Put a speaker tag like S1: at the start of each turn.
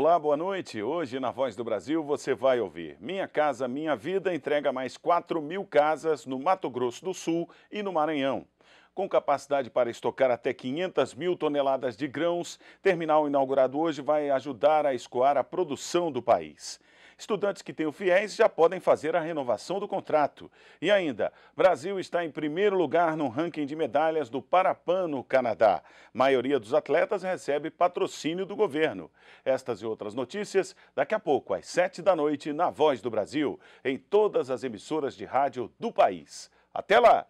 S1: Olá, boa noite. Hoje, na Voz do Brasil, você vai ouvir Minha Casa Minha Vida entrega mais 4 mil casas no Mato Grosso do Sul e no Maranhão. Com capacidade para estocar até 500 mil toneladas de grãos, terminal inaugurado hoje vai ajudar a escoar a produção do país. Estudantes que têm o FIES já podem fazer a renovação do contrato. E ainda, Brasil está em primeiro lugar no ranking de medalhas do Parapan no Canadá. A maioria dos atletas recebe patrocínio do governo. Estas e outras notícias daqui a pouco, às 7 da noite, na Voz do Brasil, em todas as emissoras de rádio do país. Até lá!